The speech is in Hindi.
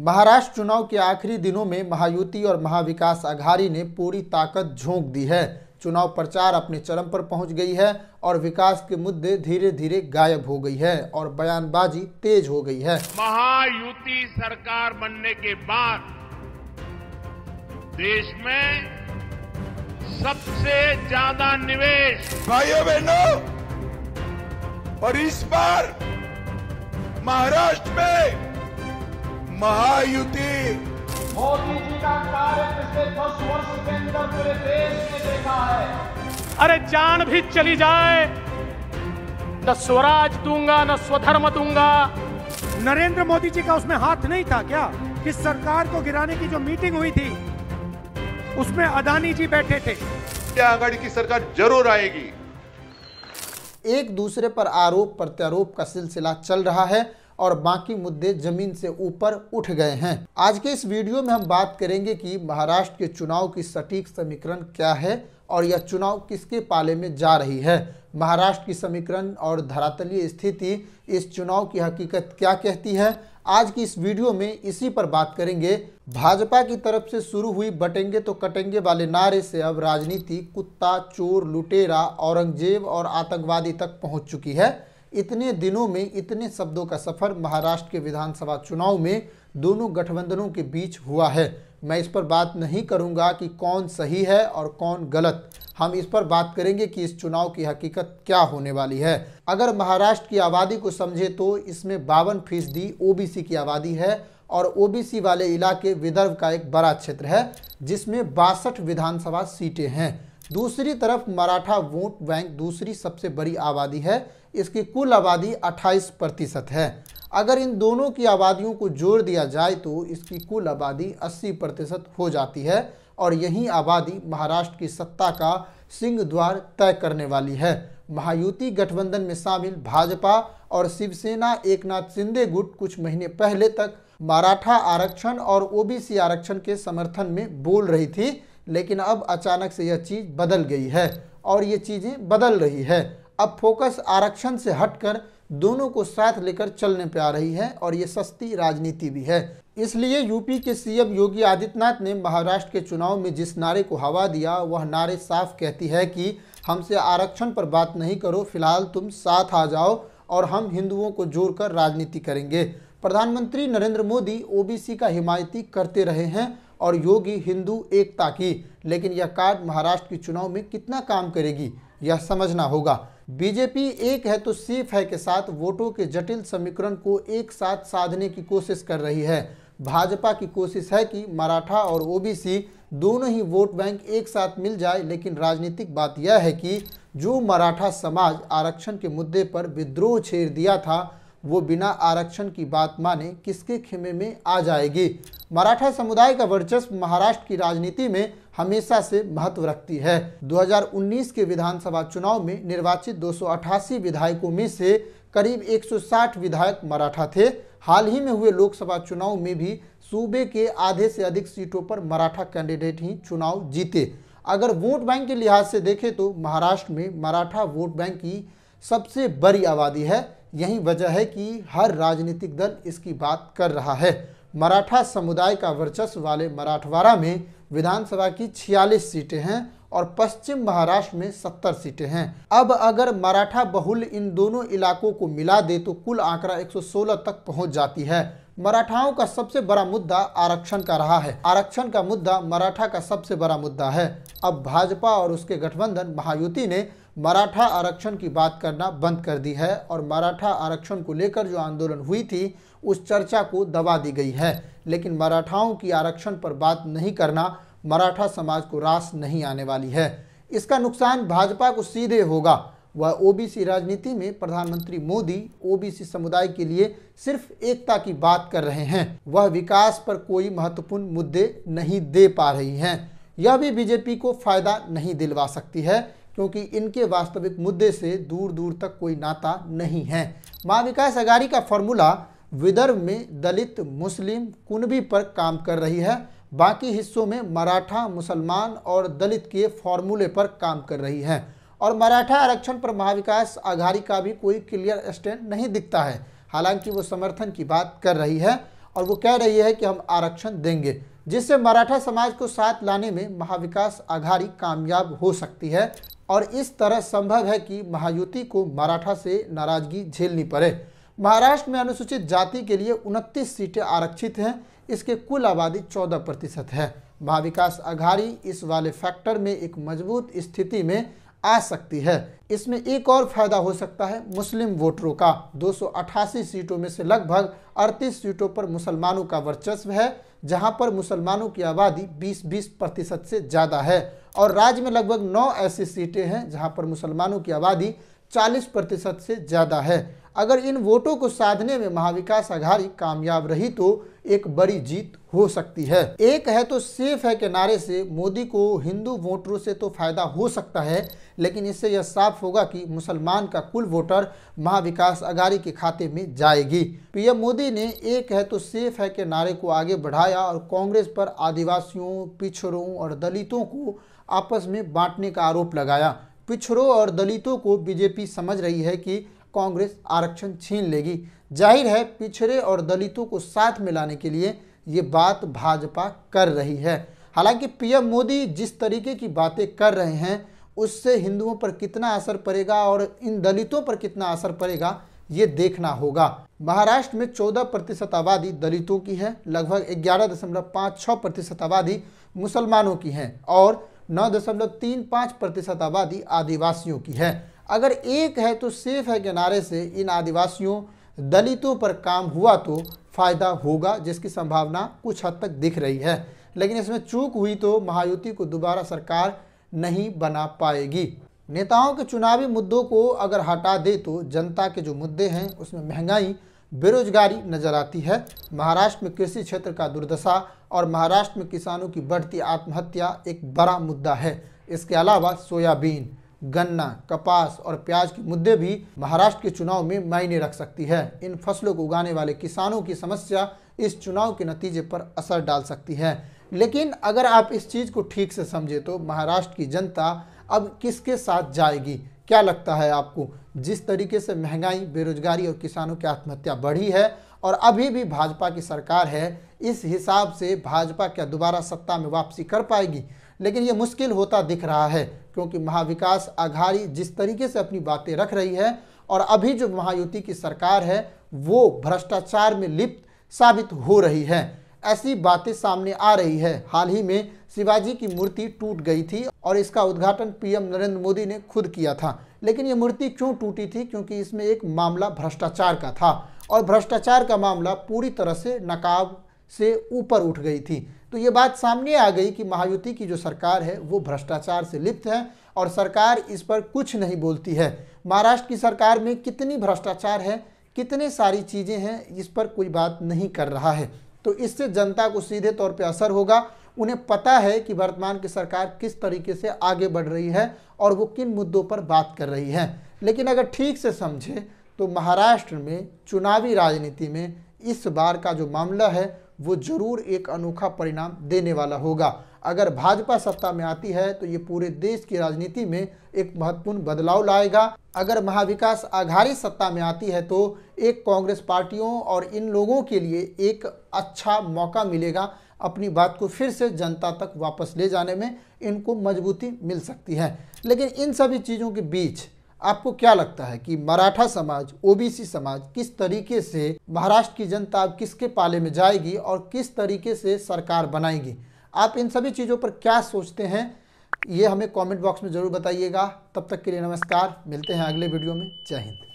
महाराष्ट्र चुनाव के आखिरी दिनों में महायुति और महाविकास आघाड़ी ने पूरी ताकत झोंक दी है चुनाव प्रचार अपने चरम पर पहुंच गई है और विकास के मुद्दे धीरे धीरे गायब हो गई है और बयानबाजी तेज हो गई है महायुति सरकार बनने के बाद देश में सबसे ज्यादा निवेश भाइयों बहनों और इस बार महाराष्ट्र में महायुति मोदी जी का कार्य पिछले दस वर्ष के अंदर पूरे देश ने देखा है अरे जान भी चली जाए न स्वराज दूंगा न स्वधर्म दूंगा नरेंद्र मोदी जी का उसमें हाथ नहीं था क्या किस सरकार को गिराने की जो मीटिंग हुई थी उसमें अदानी जी बैठे थे आगाड़ी की सरकार जरूर आएगी एक दूसरे पर आरोप प्रत्यारोप का सिलसिला चल रहा है और बाकी मुद्दे जमीन से ऊपर उठ गए हैं आज के इस वीडियो में हम बात करेंगे कि महाराष्ट्र के चुनाव की सटीक समीकरण क्या है और यह चुनाव किसके पाले में जा रही है महाराष्ट्र की समीकरण और धरातलीय स्थिति इस चुनाव की हकीकत क्या कहती है आज की इस वीडियो में इसी पर बात करेंगे भाजपा की तरफ से शुरू हुई बटेंगे तो कटेंगे वाले नारे से अब राजनीति कुत्ता चोर लुटेरा औरंगजेब और आतंकवादी तक पहुंच चुकी है इतने दिनों में इतने शब्दों का सफर महाराष्ट्र के विधानसभा चुनाव में दोनों गठबंधनों के बीच हुआ है मैं इस पर बात नहीं करूंगा कि कौन सही है और कौन गलत हम इस पर बात करेंगे कि इस चुनाव की हकीकत क्या होने वाली है अगर महाराष्ट्र की आबादी को समझे तो इसमें बावन फीसदी ओ की आबादी है और ओ वाले इलाके विदर्भ का एक बड़ा क्षेत्र है जिसमें बासठ विधानसभा सीटें हैं दूसरी तरफ मराठा वोट बैंक दूसरी सबसे बड़ी आबादी है इसकी कुल आबादी 28 प्रतिशत है अगर इन दोनों की आबादियों को जोड़ दिया जाए तो इसकी कुल आबादी 80 प्रतिशत हो जाती है और यही आबादी महाराष्ट्र की सत्ता का सिंह द्वार तय करने वाली है महायुति गठबंधन में शामिल भाजपा और शिवसेना एकनाथ शिंदे गुट कुछ महीने पहले तक मराठा आरक्षण और ओबीसी आरक्षण के समर्थन में बोल रही थी लेकिन अब अचानक से यह चीज़ बदल गई है और ये चीज़ें बदल रही है अब फोकस आरक्षण से हटकर दोनों को साथ लेकर चलने पर आ रही है और ये सस्ती राजनीति भी है इसलिए यूपी के सीएम योगी आदित्यनाथ ने महाराष्ट्र के चुनाव में जिस नारे को हवा दिया वह नारे साफ कहती है कि हमसे आरक्षण पर बात नहीं करो फिलहाल तुम साथ आ जाओ और हम हिंदुओं को जोड़कर राजनीति करेंगे प्रधानमंत्री नरेंद्र मोदी ओबीसी का हिमायती करते रहे हैं और योगी हिंदू एकता की लेकिन यह कार्ड महाराष्ट्र के चुनाव में कितना काम करेगी यह समझना होगा बीजेपी एक है तो सेफ है के साथ वोटों के जटिल समीकरण को एक साथ साधने की कोशिश कर रही है भाजपा की कोशिश है कि मराठा और ओबीसी दोनों ही वोट बैंक एक साथ मिल जाए लेकिन राजनीतिक बात यह है कि जो मराठा समाज आरक्षण के मुद्दे पर विद्रोह छेड़ दिया था वो बिना आरक्षण की बात माने किसके खेमे में आ जाएगी मराठा समुदाय का वर्चस्व महाराष्ट्र की राजनीति में हमेशा से महत्व रखती है 2019 के विधानसभा चुनाव में निर्वाचित दो विधायकों में से करीब 160 विधायक मराठा थे हाल ही में हुए लोकसभा चुनाव में भी सूबे के आधे से अधिक सीटों पर मराठा कैंडिडेट ही चुनाव जीते अगर वोट बैंक के लिहाज से देखें तो महाराष्ट्र में मराठा वोट बैंक की सबसे बड़ी आबादी है यही वजह है कि हर राजनीतिक दल इसकी बात कर रहा है मराठा समुदाय का वर्चस्व वाले मराठवाड़ा में विधानसभा की 46 सीटें हैं और पश्चिम महाराष्ट्र में 70 सीटें हैं अब अगर मराठा बहुल इन दोनों इलाकों को मिला दे तो कुल आंकड़ा 116 तक पहुंच जाती है मराठाओं का सबसे बड़ा मुद्दा आरक्षण का रहा है आरक्षण का मुद्दा मराठा का सबसे बड़ा मुद्दा है अब भाजपा और उसके गठबंधन महायुति ने मराठा आरक्षण की बात करना बंद कर दी है और मराठा आरक्षण को लेकर जो आंदोलन हुई थी उस चर्चा को दबा दी गई है लेकिन मराठाओं की आरक्षण पर बात नहीं करना मराठा समाज को रास नहीं आने वाली है इसका नुकसान भाजपा को सीधे होगा वह ओबीसी राजनीति में प्रधानमंत्री मोदी ओबीसी समुदाय के लिए सिर्फ एकता की बात कर रहे हैं वह विकास पर कोई महत्वपूर्ण मुद्दे नहीं दे पा रही हैं यह भी बीजेपी को फायदा नहीं दिलवा सकती है क्योंकि इनके वास्तविक मुद्दे से दूर दूर तक कोई नाता नहीं है महाविकास विकास का फॉर्मूला विदर्भ में दलित मुस्लिम कुनबी पर काम कर रही है बाकी हिस्सों में मराठा मुसलमान और दलित के फॉर्मूले पर काम कर रही है और मराठा आरक्षण पर महाविकास आघाड़ी का भी कोई क्लियर स्टैंड नहीं दिखता है हालांकि वो समर्थन की बात कर रही है और वो कह रही है कि हम आरक्षण देंगे जिससे मराठा समाज को साथ लाने में महाविकास आघाड़ी कामयाब हो सकती है और इस तरह संभव है कि महायुति को मराठा से नाराजगी झेलनी पड़े महाराष्ट्र में अनुसूचित जाति के लिए उनतीस सीटें आरक्षित हैं इसके कुल आबादी चौदह प्रतिशत है महाविकास अघाड़ी इस वाले फैक्टर में एक मजबूत स्थिति में आ सकती है इसमें एक और फायदा हो सकता है मुस्लिम वोटरों का 288 सीटों में से लगभग 38 सीटों पर मुसलमानों का वर्चस्व है जहां पर मुसलमानों की आबादी 20-20 प्रतिशत से ज़्यादा है और राज्य में लगभग नौ ऐसी सीटें हैं जहां पर मुसलमानों की आबादी 40 प्रतिशत से ज़्यादा है अगर इन वोटों को साधने में महाविकास आघाड़ी कामयाब रही तो एक बड़ी जीत हो सकती है एक है तो सेफ है के नारे से मोदी को हिंदू वोटरों से तो फायदा हो सकता है लेकिन इससे यह साफ होगा कि मुसलमान का कुल वोटर महाविकास अगाड़ी के खाते में जाएगी पीएम मोदी ने एक है तो सेफ है के नारे को आगे बढ़ाया और कांग्रेस पर आदिवासियों पिछड़ों और दलितों को आपस में बांटने का आरोप लगाया पिछड़ों और दलितों को बीजेपी समझ रही है कि कांग्रेस आरक्षण छीन लेगी जाहिर है पिछड़े और दलितों को साथ मिलाने के लिए ये बात भाजपा कर रही है हालांकि पीएम मोदी जिस तरीके की बातें कर रहे हैं उससे हिंदुओं पर कितना असर पड़ेगा और इन दलितों पर कितना असर पड़ेगा ये देखना होगा महाराष्ट्र में 14 प्रतिशत आबादी दलितों की है लगभग ग्यारह दशमलव पाँच छः प्रतिशत आबादी मुसलमानों की है और नौ दशमलव तीन पाँच प्रतिशत आबादी आदिवासियों की है अगर एक है तो सेफ है किनारे से इन आदिवासियों दलितों पर काम हुआ तो फायदा होगा जिसकी संभावना कुछ हद तक दिख रही है लेकिन इसमें चूक हुई तो महायुति को दोबारा सरकार नहीं बना पाएगी नेताओं के चुनावी मुद्दों को अगर हटा दे तो जनता के जो मुद्दे हैं उसमें महंगाई बेरोजगारी नजर आती है महाराष्ट्र में कृषि क्षेत्र का दुर्दशा और महाराष्ट्र में किसानों की बढ़ती आत्महत्या एक बड़ा मुद्दा है इसके अलावा सोयाबीन गन्ना कपास और प्याज के मुद्दे भी महाराष्ट्र के चुनाव में मायने रख सकती है इन फसलों को उगाने वाले किसानों की समस्या इस चुनाव के नतीजे पर असर डाल सकती है लेकिन अगर आप इस चीज़ को ठीक से समझे तो महाराष्ट्र की जनता अब किसके साथ जाएगी क्या लगता है आपको जिस तरीके से महंगाई बेरोजगारी और किसानों की आत्महत्या बढ़ी है और अभी भी भाजपा की सरकार है इस हिसाब से भाजपा क्या दोबारा सत्ता में वापसी कर पाएगी लेकिन ये मुश्किल होता दिख रहा है क्योंकि महाविकास आघाड़ी जिस तरीके से अपनी बातें रख रही है और अभी जो महायुति की सरकार है वो भ्रष्टाचार में लिप्त साबित हो रही है ऐसी बातें सामने आ रही है हाल ही में शिवाजी की मूर्ति टूट गई थी और इसका उद्घाटन पीएम नरेंद्र मोदी ने खुद किया था लेकिन ये मूर्ति क्यों टूटी थी क्योंकि इसमें एक मामला भ्रष्टाचार का था और भ्रष्टाचार का मामला पूरी तरह से नकाब से ऊपर उठ गई थी तो ये बात सामने आ गई कि महायुति की जो सरकार है वो भ्रष्टाचार से लिप्त है और सरकार इस पर कुछ नहीं बोलती है महाराष्ट्र की सरकार में कितनी भ्रष्टाचार है कितने सारी चीज़ें हैं इस पर कोई बात नहीं कर रहा है तो इससे जनता को सीधे तौर पर असर होगा उन्हें पता है कि वर्तमान की सरकार किस तरीके से आगे बढ़ रही है और वो किन मुद्दों पर बात कर रही है लेकिन अगर ठीक से समझे तो महाराष्ट्र में चुनावी राजनीति में इस बार का जो मामला है वो जरूर एक अनोखा परिणाम देने वाला होगा अगर भाजपा सत्ता में आती है तो ये पूरे देश की राजनीति में एक महत्वपूर्ण बदलाव लाएगा अगर महाविकास आघाड़ी सत्ता में आती है तो एक कांग्रेस पार्टियों और इन लोगों के लिए एक अच्छा मौका मिलेगा अपनी बात को फिर से जनता तक वापस ले जाने में इनको मजबूती मिल सकती है लेकिन इन सभी चीज़ों के बीच आपको क्या लगता है कि मराठा समाज ओबीसी समाज किस तरीके से महाराष्ट्र की जनता अब किसके पाले में जाएगी और किस तरीके से सरकार बनाएगी आप इन सभी चीज़ों पर क्या सोचते हैं ये हमें कमेंट बॉक्स में ज़रूर बताइएगा तब तक के लिए नमस्कार मिलते हैं अगले वीडियो में जय हिंद